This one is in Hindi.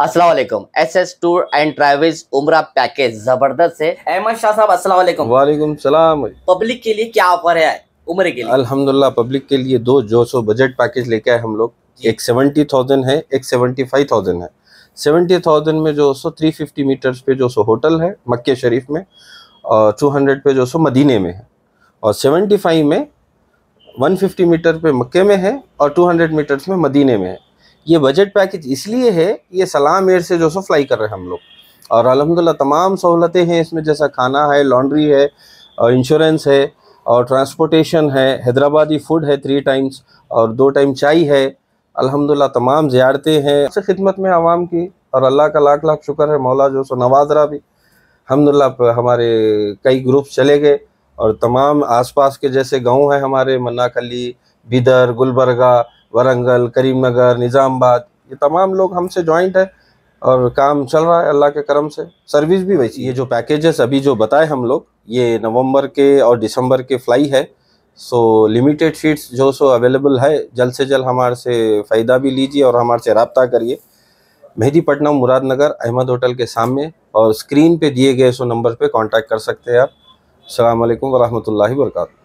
Aslam S S tour and travels उम्र पैकेज जबरदस्त है अहमद शाह साहब असलम वालेकुम सलाम पब्लिक के लिए क्या ऑफर है उम्र के लिए अल्हम्दुलिल्लाह पब्लिक के लिए दो जो सो बजट पैकेज लेके आए हम लोग एक सेवेंटी थाउजेंड है एक सेवेंटी फाइव थाउजेंड है सेवेंटी थाउजेंड में जो सो थ्री फिफ्टी मीटर्स पे जो सो होटल है मक्के शरीफ में और टू हंड्रेड पे जो सो मदीने में है और सेवेंटी फाइव में वन फिफ्टी मीटर पे मक्के में है और टू हंड्रेड मीटर्स में मदीने में है ये बजट पैकेज इसलिए है ये सलाम एयर से जो सो फ्लाई कर रहे हैं हम लोग और अलहमदिल्ला तमाम सहूलतें हैं इसमें जैसा खाना है लॉन्ड्री है और इंश्योरेंस है और ट्रांसपोर्टेशन है हैदराबादी फूड है थ्री टाइम्स और दो टाइम चाय है अलहमदिल्ला तमाम ज्यारतें हैं से खिदमत में आवाम की और अल्लाह का लाख लाख शुक्र है मौला जो सो नवाज रहा भी अलहमदिल्ला हमारे कई ग्रुप चले गए और तमाम आसपास के जैसे गांव हैं हमारे मन्नाकली बिदर गुलबरगा वरंगल करीमनगर निज़ामबाद ये तमाम लोग हमसे जॉइंट है और काम चल रहा है अल्लाह के करम से सर्विस भी वैसी ये जो पैकेजेस अभी जो बताए हम लोग ये नवंबर के और दिसंबर के फ्लाई है सो लिमिटेड सीट्स जो सो अवेलेबल है जल्द से जल्द हमारे से फ़ायदा भी लीजिए और हमारे से रबता करिए मेहदीपट्टनम मुरादनगर अहमद होटल के सामने और स्क्रीन पे दिए गए सो नंबर पे कांटेक्ट कर सकते हैं आप अल्लाम वरहमल वर्का